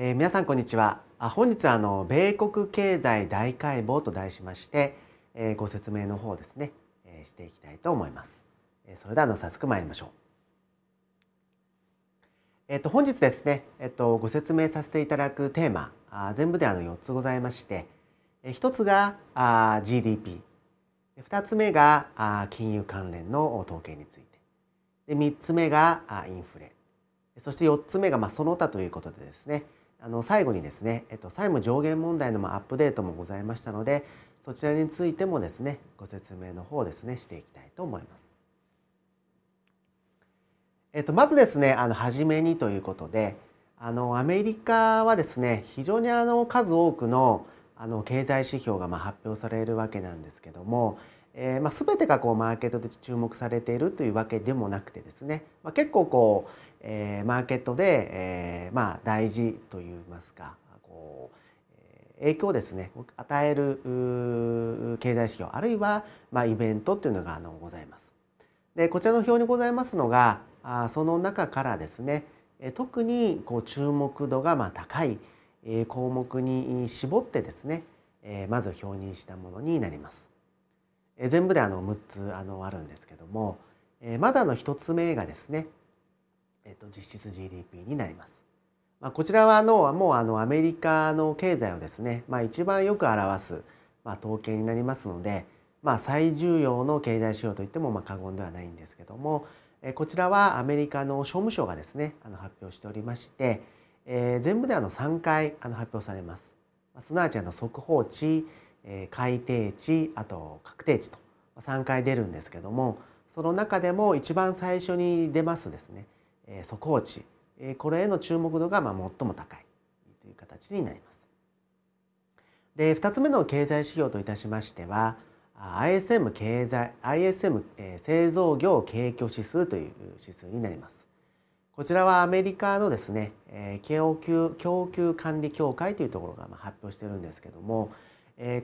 えー、皆さんこんにちは本日はあの米国経済大解剖と題しまして、えー、ご説明の方ですね、えー、していきたいと思います、えそれではの早速参りましょうえっ、と本日ですねえっ、とご説明させていただくテーマあ全部であの4つございまして、え1つがあ GDP 2つ目があ金融関連の統計についてで3つ目があインフレそして4つ目がまあその他ということでですねあの最後にですね、えっと、債務上限問題のアップデートもございましたのでそちらについてもですねご説明の方ですねしていきたいと思います。えっと、まずですねあの初めにということであのアメリカはですね非常にあの数多くのあの経済指標がま発表されるわけなんですけども、えー、ま全てがこうマーケットで注目されているというわけでもなくてですね、まあ、結構こうえー、マーケットで、えー、まあ、大事といいますかこう影響をですね与える経済指標あるいは、まあ、イベントというのがあのございます。でこちらの表にございますのがあその中からですね特にこう注目度がまあ高い項目に絞ってですねまず表にしたものになります。全部であの6つあのあるんですけどもまずあの1つ目がですねえっと、実質 GDP になります。まあ、こちらはのもうあのアメリカの経済をですね、まあ、一番よく表す、まあ、統計になりますので、まあ、最重要の経済指標といってもまあ過言ではないんですけども、えこちらはアメリカの商務省がですねあの発表しておりまして、えー、全部であの3回あの発表されます。すなわちあの速報値、えー、改定値あと確定値と3回出るんですけどもその中でも一番最初に出ますですね速報値これへの注目度がまあ最も高いという形になります。で2つ目の経済指標といたしましては ISM 経済 ISM 製造業景況指数という指数になります。こちらはアメリカのですね供給供給管理協会というところが発表してるんですけども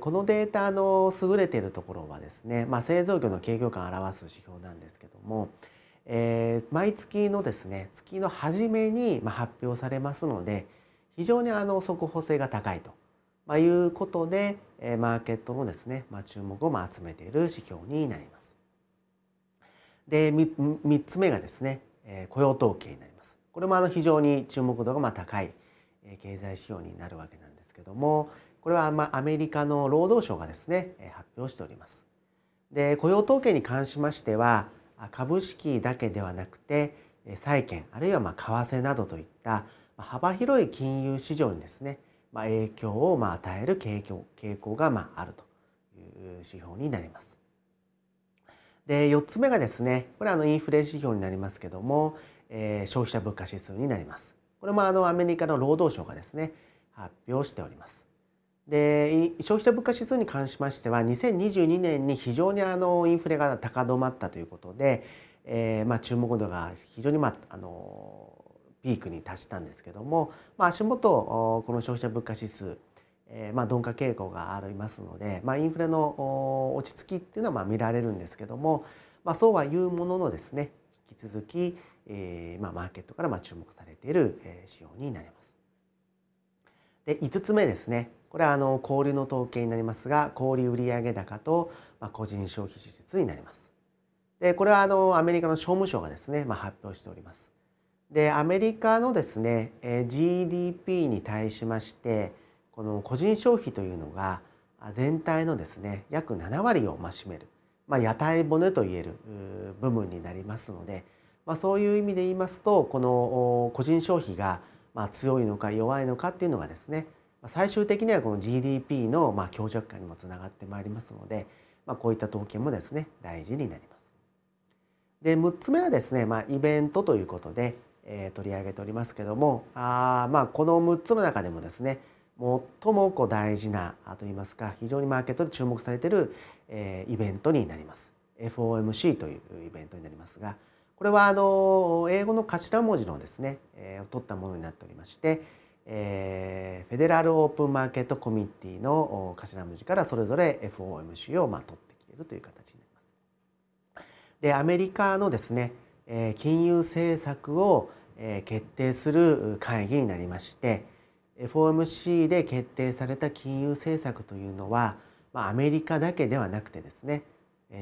このデータの優れているところはですね、まあ、製造業の景況感を表す指標なんですけどもえー、毎月のですね月の初めに発表されますので非常にあの速報性が高いと、まあ、いうことで、えマーケットのですね、まあ、注目を集めている指標になります。で 3, 3つ目がですね、えー、雇用統計になります。これもあの非常に注目度がまあ高い、え経済指標になるわけなんですけどもこれはまあアメリカの労働省がですね、え発表しております。で雇用統計に関しましては株式だけではなくて債券あるいはまあ為替などといった幅広い金融市場にですね、ま影響をま与える傾向傾向がまああるという指標になります。で4つ目がですねこれはあのインフレ指標になりますけども、えー、消費者物価指数になります。これもあのアメリカの労働省がですね発表しております。で消費者物価指数に関しましては2022年に非常にあのインフレが高止まったということで、えー、まあ注目度が非常に、まあ、あのピークに達したんですけども、まあ、足元この消費者物価指数、えー、まあ鈍化傾向がありますので、まあ、インフレの落ち着きっていうのはまあ見られるんですけども、まあ、そうはいうもののですね引き続き、えー、まあマーケットからまあ注目されている仕様になります。で5つ目ですねこれはあの小売の統計になりますが小売売上高と個人消費支出になりますでこれはあのアメリカの商務省がですね、まあ、発表しておりますでアメリカのですね GDP に対しましてこの個人消費というのが全体のですね約7割を占める、まあ、屋台骨といえる部分になりますので、まあ、そういう意味で言いますとこの個人消費がま強いのか弱いのかっていうのがですね最終的にはこの GDP のまあ強弱化にもつながってまいりますので、まあ、こういった統計もですね大事になります。で6つ目はですね、まあ、イベントということで、えー、取り上げておりますけどもあまあこの6つの中でもですね最もこう大事なといいますか非常にマーケットで注目されている、えー、イベントになります FOMC というイベントになりますがこれはあの英語の頭文字のですね、えー、取ったものになっておりましてえー、フェデラルオープンマーケットコミュニティの頭文字からそれぞれ FOMC をまあ取ってきているという形になります。でアメリカのですね、えー、金融政策を、えー、決定する会議になりまして FOMC で決定された金融政策というのは、まあ、アメリカだけではなくてですね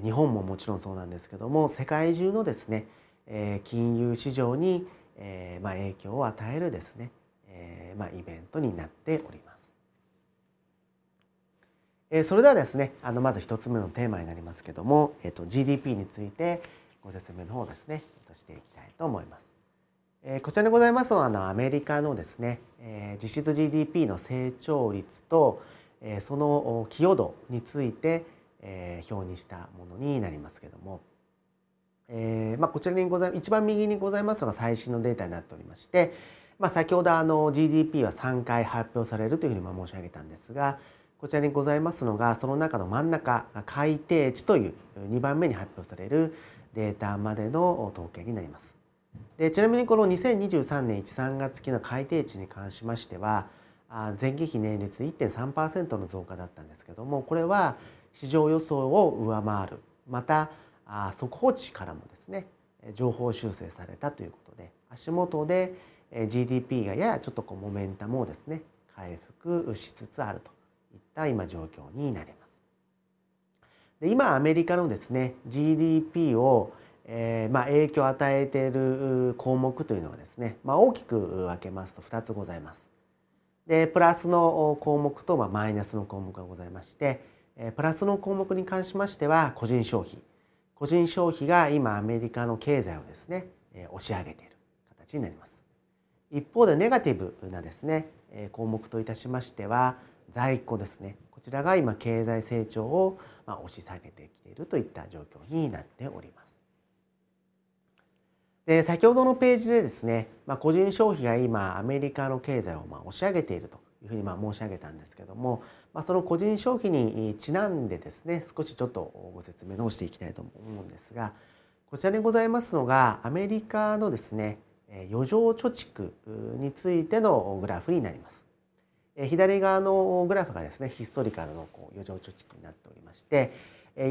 日本ももちろんそうなんですけども世界中のですね、えー、金融市場に、えーまあ、影響を与えるですねえまあ、イベントになっております。えそれではですねあのまず1つ目のテーマになりますけども、えっと GDP についてご説明の方ですね、としていきたいと思います。えこちらにございますのはあのアメリカのですね、え実質 GDP の成長率と、えその寄与度について、え表にしたものになりますけども、えまあ、こちらにござい一番右にございますのが最新のデータになっておりまして、まあ、先ほどあの GDP は3回発表されるというふうに申し上げたんですがこちらにございますのがその中の真ん中改定値という2番目に発表されるデータまでの統計になります。でちなみにこの2023年13月期の改定値に関しましては前期比年率1.3%の増加だったんですけどもこれは市場予想を上回るまた速報値からもですね情報修正されたということで足元で GDP がややちょっとこうモメンタムをですね回復しつつあるといった今状況になります。で今アメリカのですね GDP を、えー、まあ影響を与えている項目というのはですね、まあ、大きく分けますと2つございます。でプラスの項目と、まあ、マイナスの項目がございまして、えプラスの項目に関しましては個人消費個人消費が今アメリカの経済をですね、え押し上げている形になります。一方でネガティブなですね項目といたしましては在庫ですねこちらが今経済成長を押し下げてきているといった状況になっております。で先ほどのページでですね、まあ、個人消費が今アメリカの経済をまあ押し上げているというふうにまあ申し上げたんですけども、まあ、その個人消費にちなんでですね少しちょっとご説明をしていきたいと思うんですがこちらにございますのがアメリカのですね余剰貯蓄についてのグラフになります。左側のグラフがですねヒストリカルの余剰貯蓄になっておりまして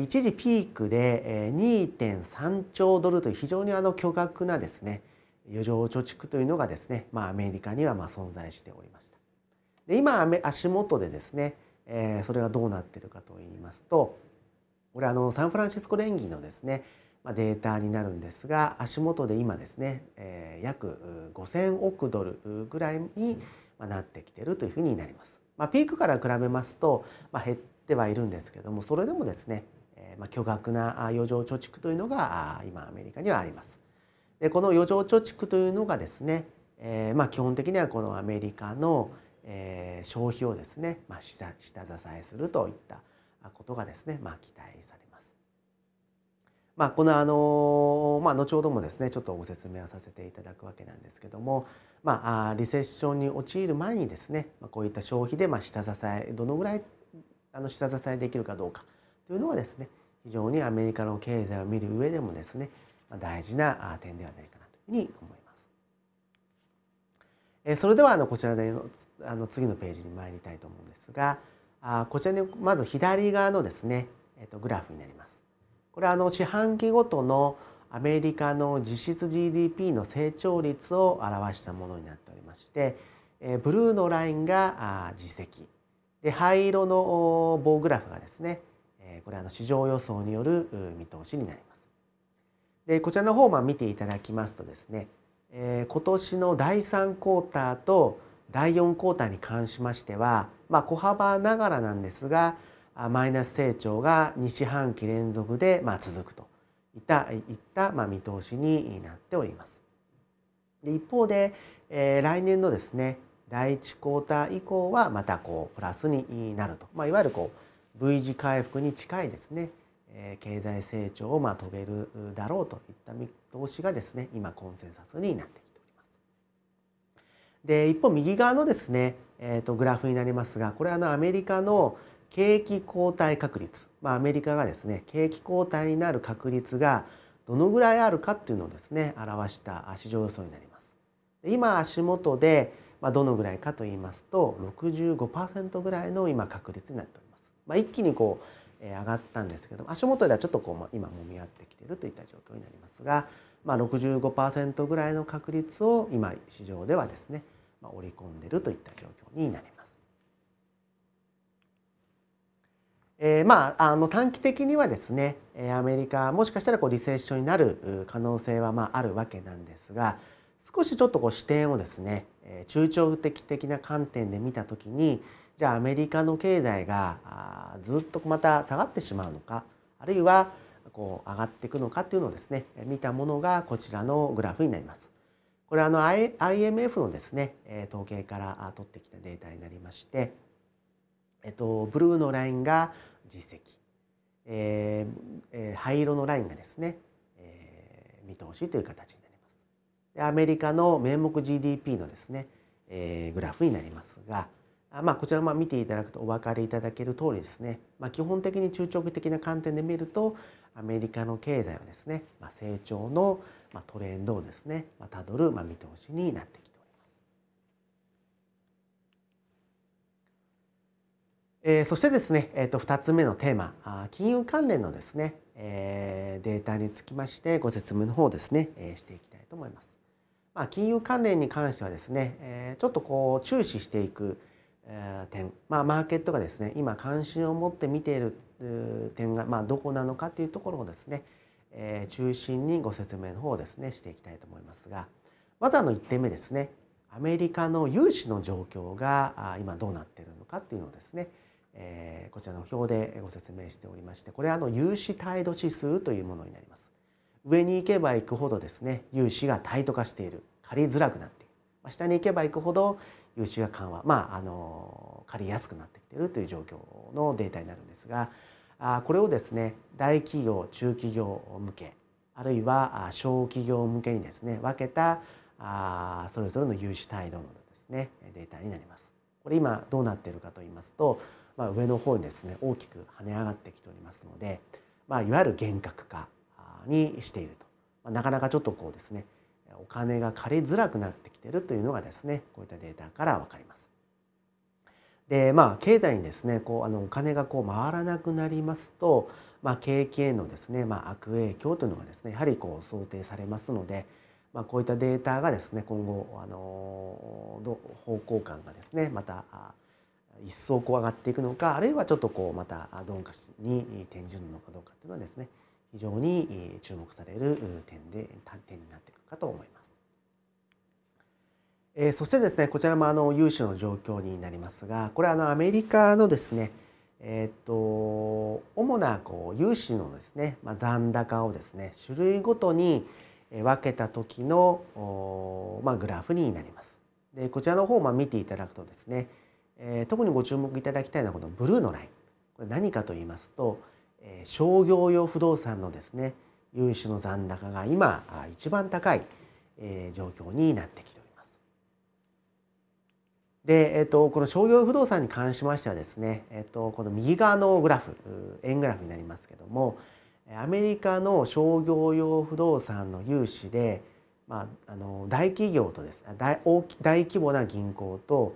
一時ピークで2.3兆ドルという非常にあの巨額なですね余剰貯蓄というのがですね、まあ、アメリカにはまあ存在しておりました。で今足元でですね、えー、それがどうなっているかと言いますとこれあのサンフランシスコ連銀のですねまあ、データになるんですが足元で今ですね、えー、約5000億ドルぐらいにまあ、なってきてるというふうになります。まあ、ピークから比べますと、まあ、減ってはいるんですけどもそれでもですね、えー、まあ巨額な余剰貯蓄というのが今アメリカにはあります。でこの余剰貯蓄というのがですね、えー、まあ基本的にはこのアメリカの、えー、消費をですね、まあ、下支えするといったことがですね、まあ、期待されまあ、このあの、まあ、後ほどもですねちょっとご説明はさせていただくわけなんですけども、まあ、リセッションに陥る前にですね、まあ、こういった消費でまあ下支えどのぐらいあの下支えできるかどうかというのはですね非常にアメリカの経済を見る上でもですね大事な点ではないかなというふうに思います。えそれではあのこちらであの次のページに参りたいと思うんですがあこちらにまず左側のですね、えとグラフになります。これはあの四半期ごとのアメリカの実質 GDP の成長率を表したものになっておりましてブルーのラインが実績で灰色の棒グラフがですねこれは市場予想による見通しになります。でこちらの方を見ていただきますとですね今年の第3クォーターと第4クォーターに関しましては、まあ、小幅ながらなんですがマイナス成長が2四半期連続でま続くといったいったま見通しになっております。で一方で、えー、来年のですね第1クォーター以降はまたこうプラスになると、まあ、いわゆるこう V 字回復に近いですね、えー、経済成長をま遂げるだろうといった見通しがですね今コンセンサスになってきております。で一方右側のですね、えー、とグラフになりますがこれはあのアメリカの、景気後退確率、まあ、アメリカがですね景気後退になる確率がどのぐらいあるかっていうのをですね表した市場予想になります。今足元でまあ、どのぐらいかと言いますと65%ぐらいの今確率になっております。まあ、一気にこう上がったんですけど足元ではちょっとこう今もみ合ってきているといった状況になりますが、まあ、65%ぐらいの確率を今市場ではですね、まあ、織り込んでいるといった状況になります。えー、まあ、あの短期的にはですねアメリカもしかしたらこうリセッションになる可能性はまああるわけなんですが少しちょっとこう視点をですね中長期的な観点で見た時にじゃあアメリカの経済がずっとまた下がってしまうのかあるいはこう上がっていくのかっていうのをですね見たものがこちらのグラフになります。これはあの IMF のですね統計から取ってきたデータになりまして、えっと、ブルーのラインが実績、えーえー、灰色のラインがですね、えー、見通しという形になりますでアメリカの名目 GDP のですね、えー、グラフになりますがまあ、こちらも見ていただくとお分かりいただける通りですね、まあ、基本的に中長期的な観点で見るとアメリカの経済はですね、まあ、成長のトレンドをですねたどる見通しになってきます。えー、そしてですね、えー、と2つ目のテーマあ金融関連のですね、えー、データにつきましてご説明の方ですね、えー、していきたいと思います。まあ、金融関連に関してはですね、えー、ちょっとこう注視していく、えー、点、まあ、マーケットがですね今関心を持って見ている点が、まあ、どこなのかというところをですね、えー、中心にご説明の方をですねしていきたいと思いますがまずあの1点目ですねアメリカの融資の状況が今どうなっているのかっていうのをですねえー、こちらの表でご説明しておりましてこれはあの融資態度指数というものになります上に行けば行くほどですね融資が態度化している借りづらくなっている、まあ、下に行けば行くほど融資が緩和まああの借りやすくなってきているという状況のデータになるんですがあこれをですね大企業中企業向けあるいは小企業向けにですね分けたあそれぞれの融資態度のですねデータになります。これ今どうなっているかと言いますとまあ、上の方にですね大きく跳ね上がってきておりますので、まあ、いわゆる厳格化にしていると、まあ、なかなかちょっとこうですねお金が借りづらくなってきてるというのがですねこういったデータから分かります。でまあ経済にですねこうあのお金がこう回らなくなりますと、まあ、景気へのですね、まあ、悪影響というのがですねやはりこう想定されますので、まあ、こういったデータがですね今後あの方向感がですねまた一層こう上がっていくのかあるいはちょっとこうまた鈍化に転じるのかどうかっていうのはですね非常に注目される点で点になっていくかと思います。えー、そしてですねこちらもあの融資の状況になりますがこれはあのアメリカのですねえー、っと主なこう融資のですね、まあ、残高をですね種類ごとに分けた時の、お、まあ、グラフになります。でこちらの方をまあ見ていただくとですねえー、特にご注目いただきたいのはこのブルーのラインこれ何かと言いますと、えー、商業用不動産のですね融資の残高が今一番高い、えー、状況になってきております。で、えーと、この商業不動産に関しましてはですね、えーと、この右側のグラフ円グラフになりますけどもアメリカの商業用不動産の融資で、まあ、あの大企業とです大大規模な銀行と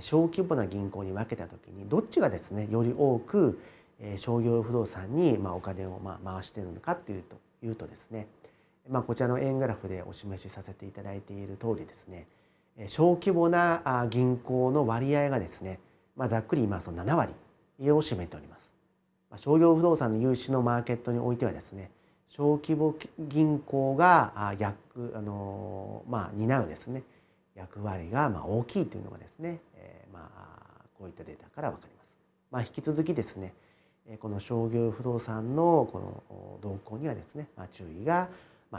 小規模な銀行に分けた時にどっちがですねより多く商業不動産にお金を回しているのかっていうとですねこちらの円グラフでお示しさせていただいている通りですね小規模な銀行の割合がですね、まあ、ざっくりまそ7割を占めております。商業不動産の融資のマーケットにおいてはですね小規模銀行が約あの、まあ、担うですね役割がまあ大きいというのがですねこういったデータから分かります。まあ、引き続きですねこの商業不動産のこの動向にはですね、まあ、注意が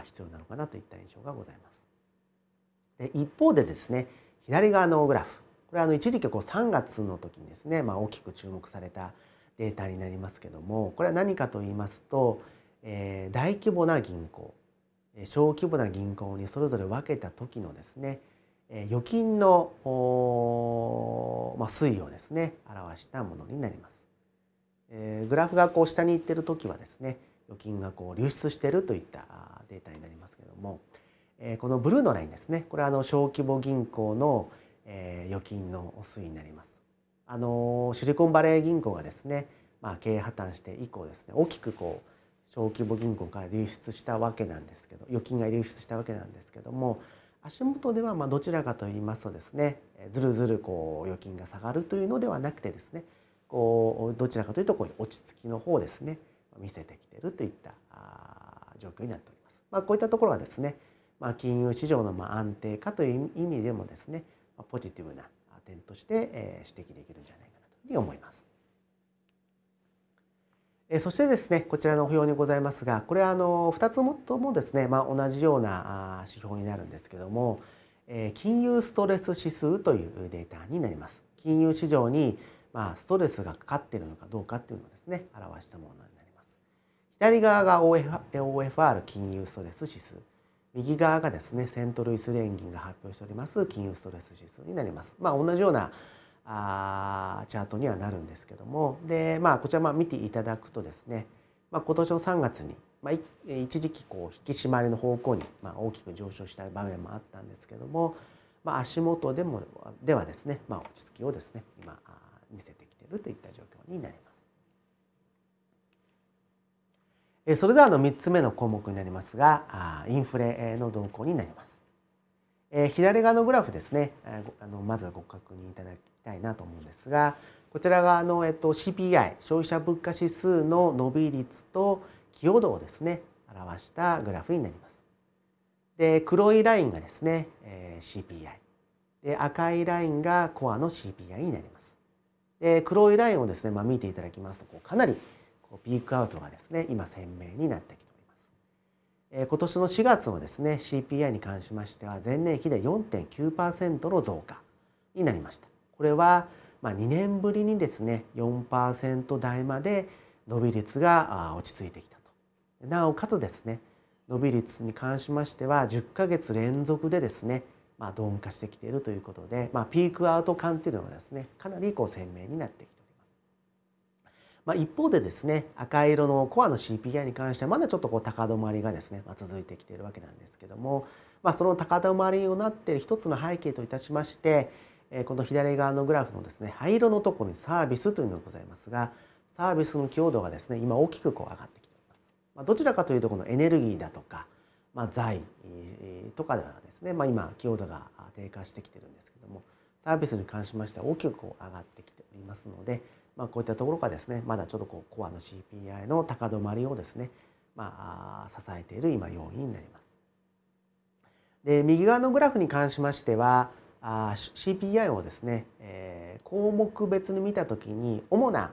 必要なのかなといった印象がございます。で一方でですね左側のグラフこれはあの一時期こう3月の時にですね、まあ、大きく注目されたデータになりますけどもこれは何かと言いますと、えー、大規模な銀行小規模な銀行にそれぞれ分けた時のですね預金の、まあ、推移をですね表したものになります。えー、グラフがこう下に行ってる時はですね預金がこう流出してるといったデータになりますけども、えー、このブルーのラインですねこれはあの小規模銀行の、えー、預金の推移になります。あのシリコンバレー銀行がですね、まあ、経営破綻して以降ですね大きくこう小規模銀行から流出したわけなんですけど預金が流出したわけなんですけども足元ではまどちらかと言いますとですねずるずるこう預金が下がるというのではなくてですねこうどちらかというとこう落ち着きの方ですね見せてきてるといった状況になっております。まあ、こういったところはですね、まあ、金融市場のま安定化という意味でもですねポジティブな点として指摘できるんじゃないかなというふうに思います。そしてですねこちらの表にございますがこれはあの2つもともですね、まあ、同じような指標になるんですけども金融ストレス指数というデータになります金融市場にまあストレスがかかっているのかどうかっていうのをですね表したものになります左側が OFR 金融ストレス指数右側がですねセントルイス連銀が発表しております金融ストレス指数になりますまあ同じようなあチャートにはなるんですけどもで、まあ、こちらまあ見ていただくとですね、まあ、今年の3月に、まあ、一時期こう引き締まりの方向に、まあ、大きく上昇した場面もあったんですけども、まあ、足元でもではですね、まあ、落ち着きをですね今見せてきているといった状況になります。それではの3つ目の項目になりますがインフレの動向になります。えー、左側のグラフですね、えー、あのまずはご確認いただきたいなと思うんですがこちら側の、えっと、CPI 消費者物価指数の伸び率と寄与度をですね表したグラフになります。で黒いラインがですね、えー、CPI で赤いラインがコアの CPI になります。で黒いラインをですね、まあ、見ていただきますとこうかなりこうピークアウトがですね今鮮明になってきて今年の4月もですね CPI に関しましては前年比で4.9%の増加になりましたこれはま2年ぶりにですね4%台まで伸び率が落ち着いてきたとなおかつですね伸び率に関しましては10ヶ月連続でですねまあ、鈍化してきているということで、まあ、ピークアウト感というのはですねかなりこう鮮明になってきたまあ、一方でですね赤色のコアの CPI に関してはまだちょっとこう高止まりがですね、まあ、続いてきているわけなんですけども、まあ、その高止まりをなっている一つの背景といたしまして、えこの左側のグラフのですね灰色のところにサービスというのがございますがサービスの強度がですね今大きくこう上がってきています。まあ、どちらかというとこのエネルギーだとか、まあ、財とかではですね、まあ、今強度が低下してきてるんですけどもサービスに関しましては大きくこう上がってきておりますので。まあ、こういったところがですねまだちょっとこうコアの CPI の高止まりをですね、まあ、支えている今要因になります。で右側のグラフに関しましてはあ CPI をですね、えー、項目別に見た時に主な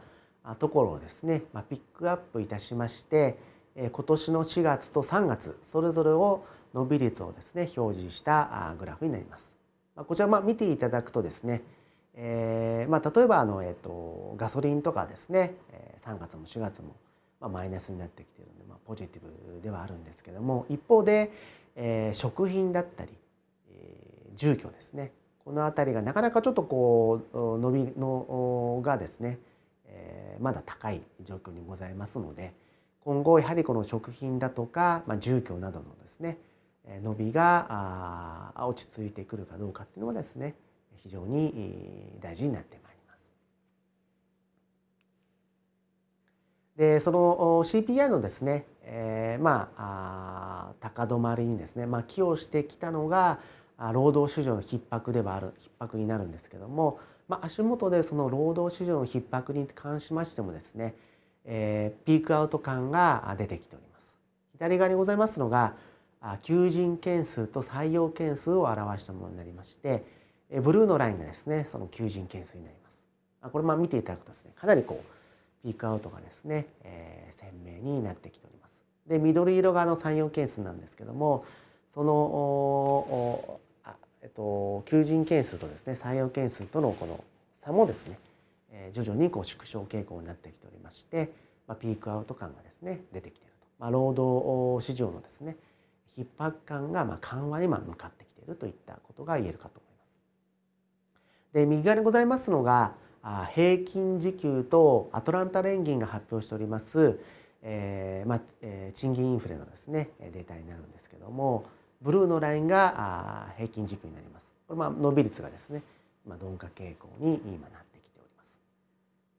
ところをですね、まあ、ピックアップいたしまして、え今年の4月と3月それぞれを伸び率をですね表示したグラフになります。こちらまあ見ていただくとですねえーまあ、例えばあの、えーと、ガソリンとかですね、え3月も4月も、まあ、マイナスになってきてるんで、まあ、ポジティブではあるんですけども一方で、えー、食品だったり、えー、住居ですねこの辺りがなかなかちょっとこう伸びのがですね、えー、まだ高い状況にございますので今後やはりこの食品だとか、まあ、住居などのですね伸びが落ち着いてくるかどうかっていうのはですね非常に大事になってまいります。でその CPI のですね、えー、まあ高止まりにですね、まあ、寄与してきたのが労働市場の逼迫ではある逼迫になるんですけども、まあ、足元でその労働市場の逼迫に関しましてもですね、えー、ピークアウト感が出てきております左側にございますのが求人件数と採用件数を表したものになりましてブルーのラインがですねその求人件数になりますこれま見ていただくとですねかなりこうピークアウトがですね、え鮮明になってきておりますで緑色がの採用件数なんですけどもそのえっと、求人件数とですね採用件数とのこの差もですね、え徐々にこう縮小傾向になってきておりまして、まあ、ピークアウト感がですね出てきていると、まあ、労働市場のですね逼迫感がま緩和にま向かってきているといったことが言えるかとで右側にございますのが平均時給とアトランタ連銀が発表しております、えーまあえー、賃金インフレのですねデータになるんですけどもブルーのラインが平均時給になります。これまあ伸び率がですね、まあ、鈍化傾向に今なってきております。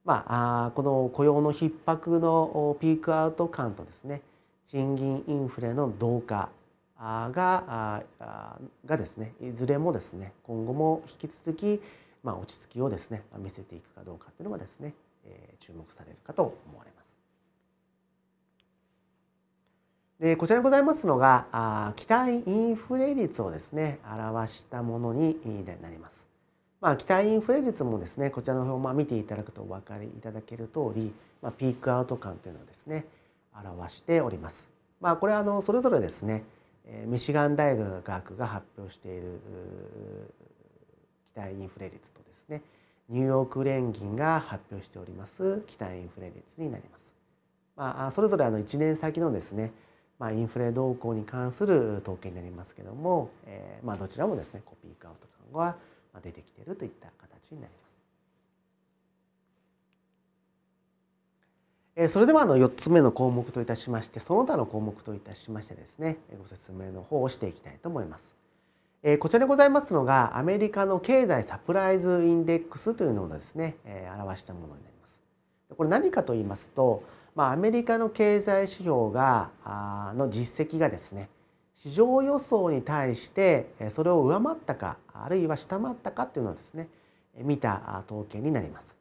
まあ、あこの雇用の逼迫のピークアウト感とですね賃金インフレの同化ががですねいずれもですね今後も引き続きまあ、落ち着きをですね見せていくかどうかっていうのがですね、えー、注目されるかと思われます。でこちらにございますのがあ期待インフレ率をですね表したものになります。まあ、期待インフレ率もですねこちらの表まあ見ていただくとお分かりいただける通り、まあ、ピークアウト感というのをですね表しております。まあ、これあのそれぞれですねミシガン大学が発表しているインフレ率とですねニューヨーク連銀が発表しております期待インフレ率になります。まあ、それぞれあの1年先のですね、まあ、インフレ動向に関する統計になりますけども、えー、まあどちらもですねコピークアウト感は出てきているといった形になります。えそれではあの4つ目の項目といたしましてその他の項目といたしましてですねご説明の方をしていきたいと思います。えこちらにございますのがアメリカの経済サプライズインデックスというのをですね、え表したものになります。これ何かと言いますと、まあ、アメリカの経済指標があの実績がですね市場予想に対してそれを上回ったかあるいは下回ったかっていうのをですね見た統計になります。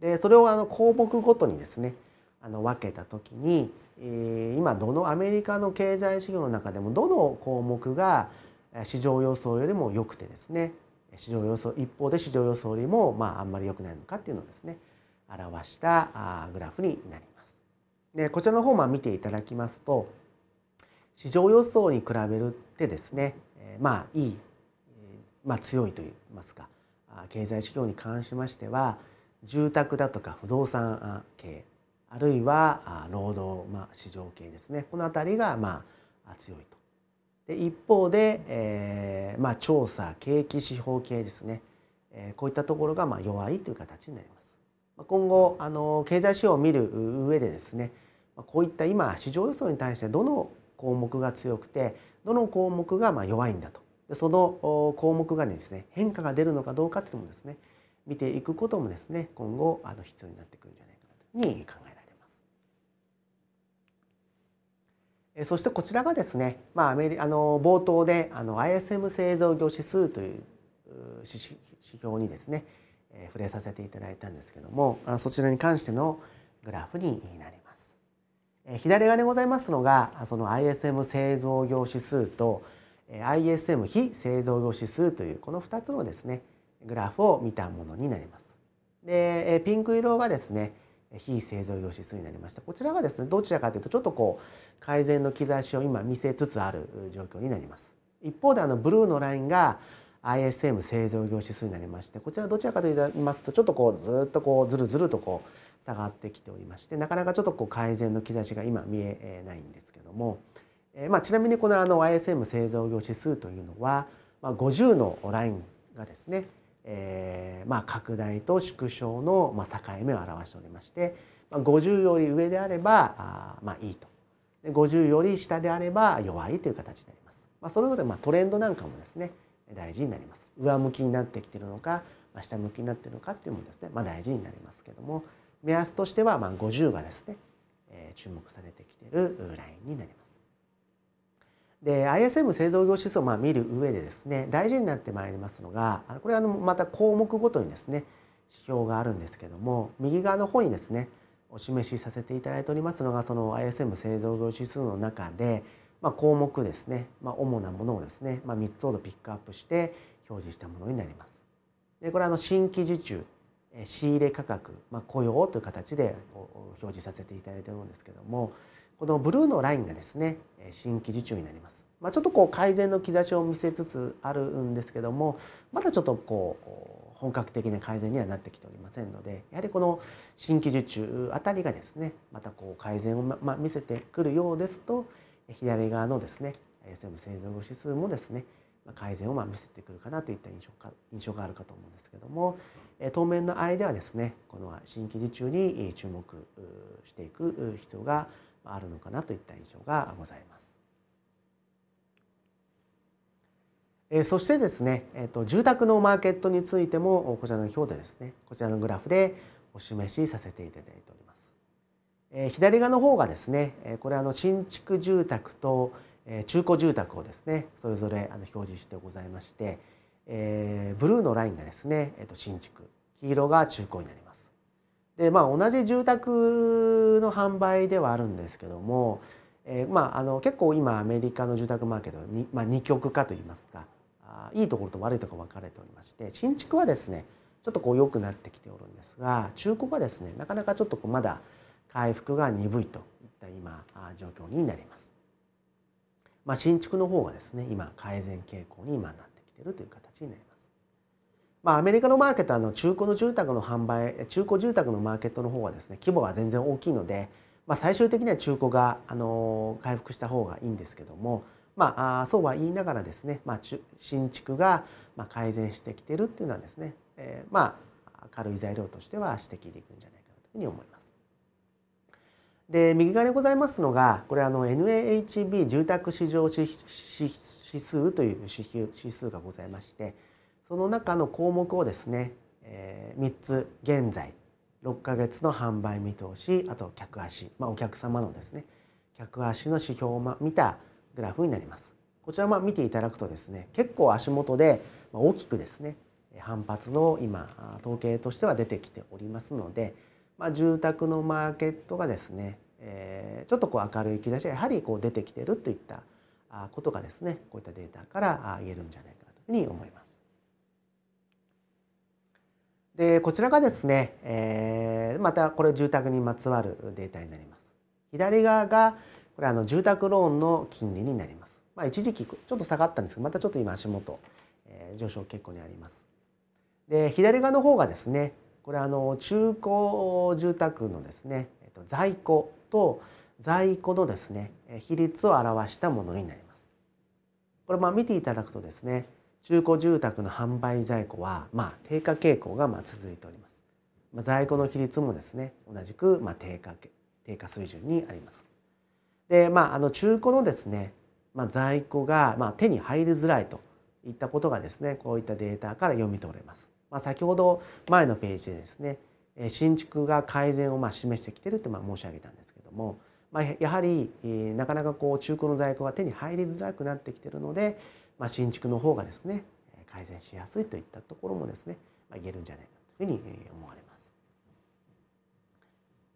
でそれをあの項目ごとにですねあの分けた時に、え今どのアメリカの経済指標の中でもどの項目が市場予想よりも良くてですね市場予想一方で市場予想よりもまああんまり良くないのかっていうのをですね表したグラフになります。でこちらの方を見ていただきますと市場予想に比べるってですねまあいい、まあ、強いといいますか経済指標に関しましては住宅だとか不動産系あるいは労働、まあ、市場系ですねこの辺りがまあ強いと。一方で、えーまあ、調査景気指標系ですね、えー、こういったところがまあ弱いという形になります。今後あの経済指標を見る上でですねこういった今市場予想に対してどの項目が強くてどの項目がまあ弱いんだとでその項目がですね変化が出るのかどうかっていうのもですね見ていくこともですね今後あの必要になってくるんじゃないかなというふうに考えます。そしてこちらがですね、まあ、あの冒頭であの ISM 製造業指数という指標にですね、えー、触れさせていただいたんですけどもそちらに関してのグラフになります。えー、左側にございますのがその ISM 製造業指数と ISM 非製造業指数というこの2つのですねグラフを見たものになります。でピンク色がですね非製造業指数になりましたこちらはですねどちらかというとちょっとこう改善の兆しを今見せつつある状況になります一方であのブルーのラインが ISM 製造業指数になりましてこちらどちらかと言いますとちょっとこうずっとこうずるずるとこう下がってきておりましてなかなかちょっとこう改善の兆しが今見えないんですけども、えまあ、ちなみにこのあの ISM 製造業指数というのは、まあ、50のラインがですねえー、まあ、拡大と縮小の、まあ、境目を表しておりまして、まあ、50より上であればあ、まあ、いいとで50より下であれば弱いという形になります、まあ、それぞれ、まあ、トレンドなんかもですね大事になります上向きになってきてるのか、まあ、下向きになってるのかっていうのもですね、まあ、大事になりますけども目安としては、まあ、50がですね、えー、注目されてきてるラインになります。で ISM 製造業指数をまあ見る上でですね大事になってまいりますのがこれはまた項目ごとにですね指標があるんですけども右側の方にですねお示しさせていただいておりますのがその ISM 製造業指数の中で、まあ、項目ですね、まあ、主なものをですね、まあ、3つほどピックアップして表示したものになります。でこれはの新規受注仕入れ価格、まあ、雇用という形で表示させていただいてるんですけどもこのブルーのラインがですね新規受注になります。まあ、ちょっとこう改善の兆しを見せつつあるんですけどもまだちょっとこう本格的な改善にはなってきておりませんのでやはりこの新規受注あたりがですねまたこう改善をま、ま見せてくるようですと左側のですね ISM 製造指数もですね改善をま見せてくるかなといった印象か印象があるかと思うんですけども当面の間はですねこの新規受注に注目していく必要があるのかなといった印象がございます。えそしてですね、えー、と住宅のマーケットについてもこちらの表でですねこちらのグラフでお示しさせていただいております。え左側の方がですね、えこれあの新築住宅と、え中古住宅をですねそれぞれあの表示してございまして、えブルーのラインがですね、えー、と新築黄色が中古になります。でまあ同じ住宅の販売ではあるんですけども、えー、まああの結構今アメリカの住宅マーケットに、まあ、二極化といいますかあいいところと悪いところ分かれておりまして新築はですねちょっとこう良くなってきておるんですが中古はですねなかなかちょっとこうまだ回復が鈍いといった今状況になります。まあ、新築の方がですね今改善傾向に今なってきてるという形になります。まあ、アメリカのマーケットはあの中古の住宅の販売中古住宅のマーケットの方はですね規模が全然大きいので、まあ、最終的には中古があの回復した方がいいんですけども、まあ、そうは言いながらですね、まあ、新築が改善してきてるっていうのはですね、えー、まあ軽い材料としては指摘できるんじゃないかなというふうに思います。で右側にございますのがこれあの NAHB 住宅市場指数という指数がございましてその中の項目をですね、え3つ現在6ヶ月の販売見通しあと客足、まあ、お客様のですね客足の指標を見たグラフになりますこちらも見ていただくとですね結構足元で大きくですね反発の今統計としては出てきておりますので、まあ、住宅のマーケットがですね、えー、ちょっとこう明るい兆しがやはりこう出てきてるといったことがですねこういったデータから言えるんじゃないかなというふうに思います。でこちらがですね、えー、またこれ住宅にまつわるデータになります。左側がこれあの住宅ローンの金利になります。まあ、一時期ちょっと下がったんですけどまたちょっと今足元、えー、上昇傾向にあります。で左側の方がですねこれあの中古住宅のですね、えっと、在庫と在庫のですね比率を表したものになります。これまあ見ていただくとですね中古住宅の販売在庫は、ま低下傾向がま続いております。ま在庫の比率もですね同じくま低下低下水準にあります。でまああの中古のですね、ま在庫がま手に入りづらいといったことがですねこういったデータから読み取れます。まあ、先ほど前のページでですね新築が改善をま示してきてるとま申し上げたんですけども、まやはりえなかなかこう中古の在庫が手に入りづらくなってきてるので、まあ、新築の方がですね改善しやすいといったところもですね、まあ、言えるんじゃないかというふうに思われます。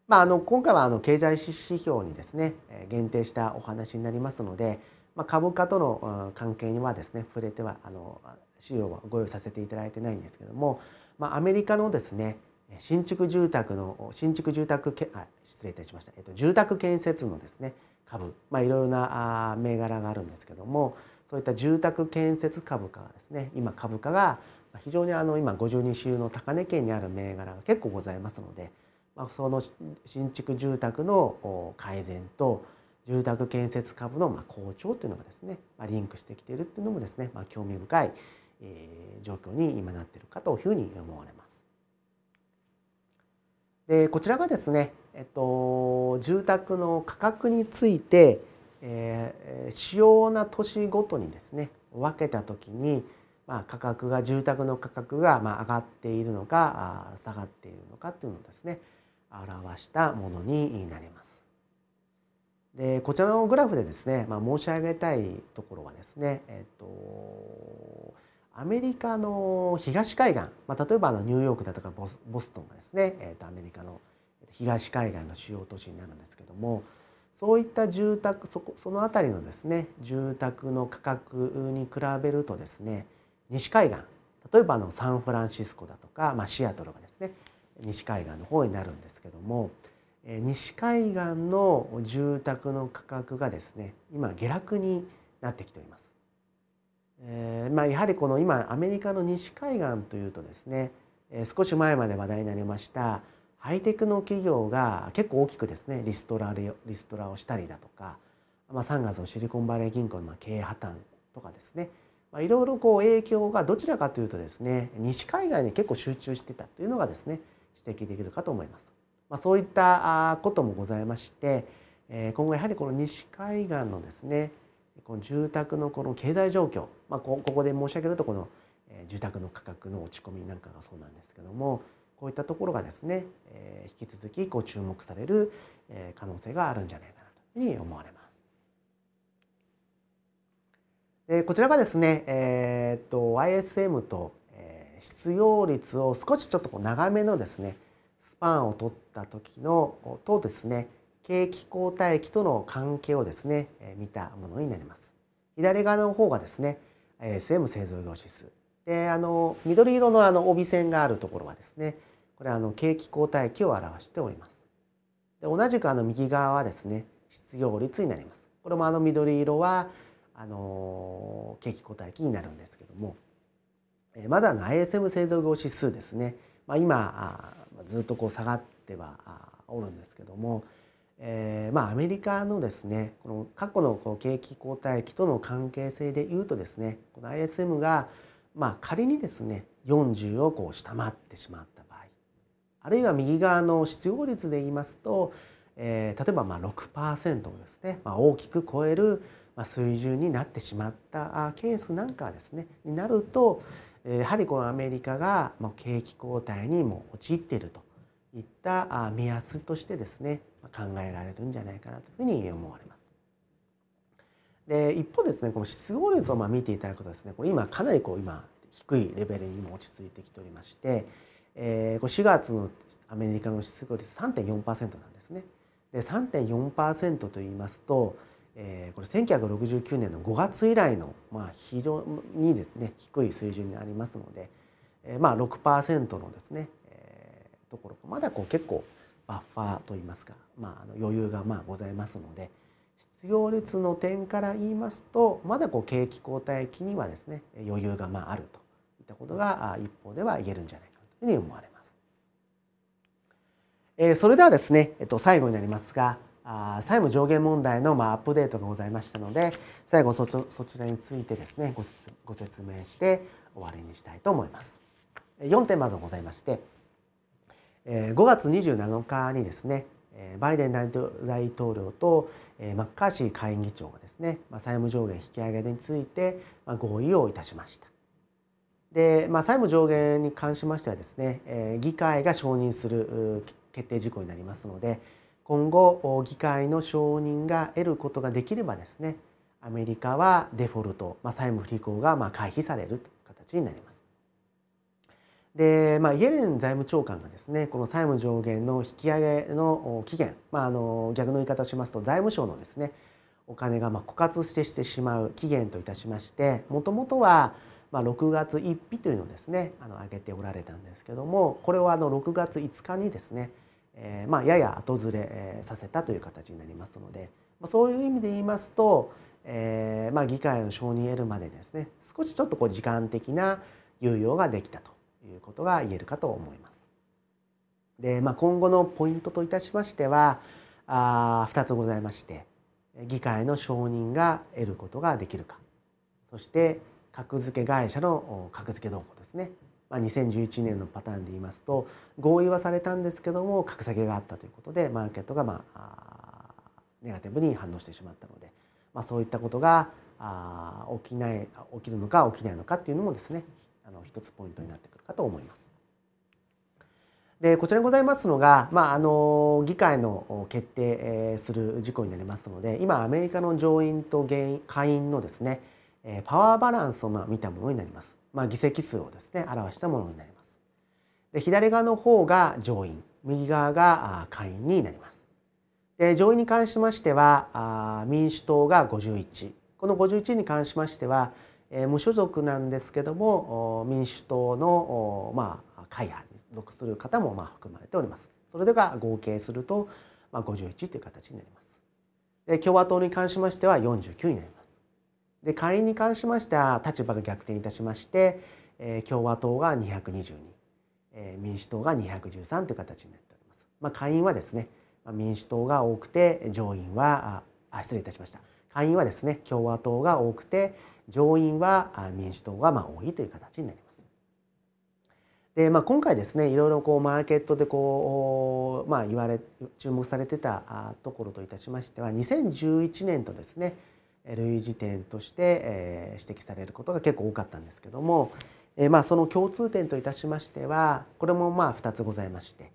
まあ、あの今回はあの経済指標にですね限定したお話になりますので、まあ、株価との関係にはですね触れてはあの資料はご用意させていただいてないんですけども、まあ、アメリカのですね新築住宅の新築住宅けあ失礼いたしました、えっと、住宅建設のですね株、まあ、いろいろな銘柄があるんですけども、そういった住宅建設株価ですね今株価が非常にあの今52週の高値圏にある銘柄が結構ございますので、まあ、その新築住宅の改善と住宅建設株のまあ好調というのがですね、まあ、リンクしてきているというのもですね、まあ、興味深い、えー、状況に今なっているかというふうに思われます。でこちらがですね、えっと、住宅の価格について、えー、主要な年ごとにですね分けた時に、まあ、価格が住宅の価格がまあ上がっているのか下がっているのかっていうのをですね表したものになります。でこちらのグラフでですね、まあ、申し上げたいところはですね、えっと、アメリカの東海岸、まあ、例えばあのニューヨークだとかボストンがですね、えっと、アメリカの東海岸の主要都市になるんですけども、そういった住宅そこその辺りのですね住宅の価格に比べるとですね西海岸例えばあのサンフランシスコだとか、まあ、シアトルがですね西海岸の方になるんですけども、え西海岸の住宅の価格がですね今下落になってきております。えー、まあ、やはりこの今アメリカの西海岸というとですね、え少し前まで話題になりましたハイテクの企業が結構大きくですねリストラリストラをしたりだとか、まあ、3月のシリコンバレー銀行の経営破綻とかですねいろいろ影響がどちらかというとですね西海外に結構集中してたというのがですね指摘できるかと思います。まあ、そういったこともございまして今後やはりこの西海岸のですねこの住宅のこの経済状況、まあ、ここで申し上げるとこの住宅の価格の落ち込みなんかがそうなんですけどもこういったところがですね、え引き続きこう注目される、え可能性があるんじゃないかなというふうに思われます。こちらがですね、えー、っと ISM と、え失業率を少しちょっとこう長めのですねスパンを取った時のとですね景気後退期との関係をですね、え見たものになります。左側の方がですね ISM 製造業指数であの緑色のあの帯線があるところはですねこれあの景気後退期を表しております。で同じくあの右側はですね失業率になります。これもあの緑色はあの景気後退期になるんですけども、えまずあの ISM 製造業指数ですね。まあ、今ずっとこう下がってはおるんですけども、えー、まあアメリカのですねこの過去のこう景気後退期との関係性でいうとですねこの ISM がまあ、仮にですね40をこう下回ってしまった場合あるいは右側の失業率で言いますと、えー、例えばまあ6%をですね、まあ、大きく超える水準になってしまったケースなんかですねになるとやはりこのアメリカが景気後退にも陥っているといった目安としてですね考えられるんじゃないかなというふうに思われます。で一方ですねこの失業率をまあ見ていただくとですねこれ今かなりこう今低いレベルにも落ち着いてきておりまして、えー、4月のアメリカの失業率3.4%なんですね。で3.4%と言いますと、えー、これ1969年の5月以来の、まあ、非常にですね低い水準にありますので、えー、まあ6%のですね、えー、ところまだこう結構バッファーといいますか、まあ、あの余裕がまあございますので。行率の点から言いますとまだこう景気後退期にはですね余裕がまああるといったことが一方では言えるんじゃないかというふうに思われます。えー、それではですね、えっと、最後になりますが債務上限問題のまあアップデートがございましたので最後そそちらについてですねご説明して終わりにしたいと思います。4点まずございまして5月27日にですねバイデン大統領とマッカーシー下院議長がですね債務上限引き上げについて合意をいたしましたで、まあ、債務上限に関しましてはですね議会が承認する決定事項になりますので今後議会の承認が得ることができればですねアメリカはデフォルト、まあ、債務不履行がまあ回避されるという形になります。で、まあ、イエレン財務長官がですねこの債務上限の引き上げの期限、まあ、あの逆の言い方をしますと財務省のですねお金がま枯渇してしてしまう期限といたしましてもともとはま6月1日というのをですねあの上げておられたんですけどもこれをあの6月5日にですね、えー、まやや後ずれさせたという形になりますので、まそういう意味で言いますと、えー、ま議会の承認を得るまでですね少しちょっとこう時間的な猶予ができたということが言えるかと思います。で、まあ、今後のポイントといたしましてはあ2つございまして議会の承認が得ることができるかそして格付け会社の格付け動向ですね、まあ、2011年のパターンで言いますと合意はされたんですけども格下げがあったということでマーケットが、まあ、ネガティブに反応してしまったので、まあ、そういったことがあ起きない起きるのか起きないのかっていうのもですねあの一つポイントになってくるかと思います。でこちらにございますのが、まあ、あの議会の決定する事項になりますので今アメリカの上院と下院のですねパワーバランスをまあ見たものになります、まあ、議席数をですね表したものになりますで左側の方が上院右側が下院になりますで上院に関しましては民主党が51この51に関しましては無所属なんですけども民主党のまあ会派に属する方もまあ含まれております。それでが合計するとまあ51という形になります。で共和党に関しましては49になります。で下院に関しましては立場が逆転いたしまして、共和党が222、民主党が213という形になっております。まあ下院はですね、民主党が多くて上院はあ失礼いたしました。下院はですね共和党が多くて上院は民主党がま多いという形になります。でまあ、今回ですねいろいろこうマーケットでこう、まあ、言われ注目されてたところといたしましては2011年とですね類似点として、え指摘されることが結構多かったんですけども、えまあ、その共通点といたしましてはこれもまあ2つございまして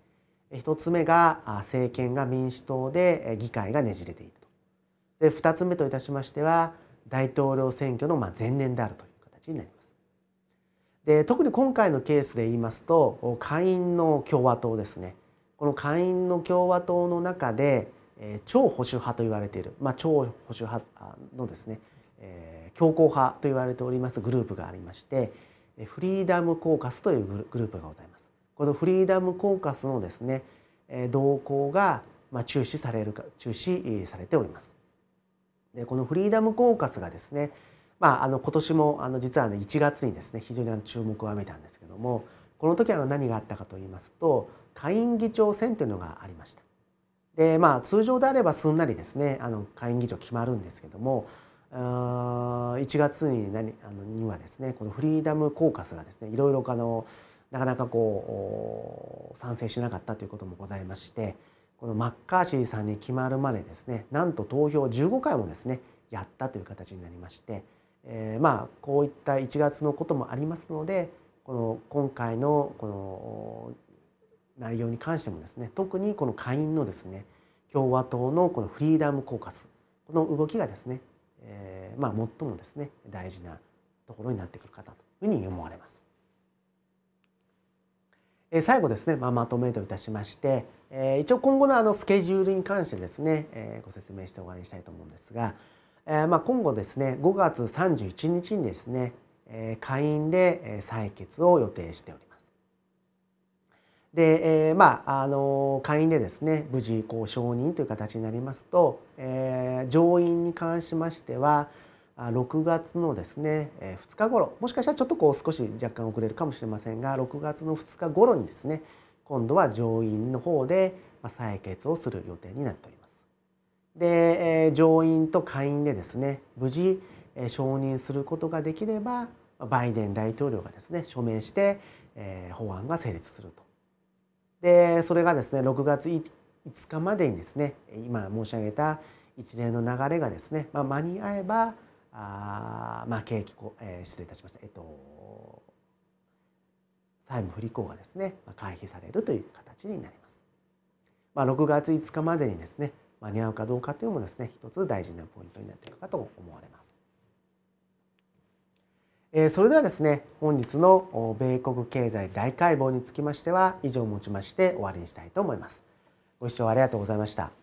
1つ目が政権が民主党で議会がねじれているとで2つ目といたしましては大統領選挙のま前年であるという形になります。で特に今回のケースで言いますと下院の共和党ですねこの下院の共和党の中で、え超保守派と言われている、まあ、超保守派のですね、え強硬派と言われておりますグループがありましてフリーダムコーカスというグループがございます。このフリーダムコーカスのですね動向が中止されるか中止されております。でこのフリーダムコーカスがですね、まあ、あの今年もあの実は、ね、1月にですね非常にあの注目を浴びたんですけどもこの時あの何があったかと言いますと下院議長選というのがありました。でまあ、通常であればすんなりですねあの下院議長決まるんですけども1月に何あのにはですねこのフリーダムコーカスがですねいろいろあのなかなかこう賛成しなかったということもございまして、このマッカーシーさんに決まるまでですねなんと投票15回もですねやったという形になりまして、えー、まあこういった1月のこともありますのでこの今回のこの内容に関してもですね特にこの下院のですね共和党のこのフリーダムコーカスこの動きがですね、えー、まあ最もですね大事なところになってくるかなというふうに思われます。え最後ですね、まあ、まとめといたしまして、え一応今後のあのスケジュールに関してですね、えご説明して終わりにしたいと思うんですが、えまあ、今後ですね5月31日にですね、え会員で採決を予定しております。で、えー、まああの会員でですね無事こう承認という形になりますと、えー、上院に関しましては、6月のですね2日頃もしかしたらちょっとこう少し若干遅れるかもしれませんが6月の2日頃にですね今度は上院の方で採決をする予定になっております。で上院と下院でですね無事承認することができればバイデン大統領がですね署名して法案が成立すると。でそれがですね6月5日までにですね今申し上げた一連の流れがですね、まあ、間に合えばあまあ景気えー、失礼いたしました、えっと、債務不履行がですね、まあ、回避されるという形になります。まあ、6月5日までにですね間に合うかどうかというのもですね一つ大事なポイントになっているかと思われます。えー、それではですね本日の米国経済大解剖につきましては以上をもちまして終わりにしたいと思います。ご視聴ありがとうございました。